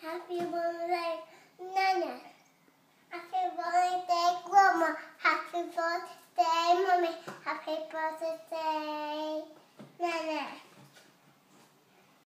Happy birthday, Nana. Happy birthday, Grandma. Happy birthday, mommy. Happy birthday.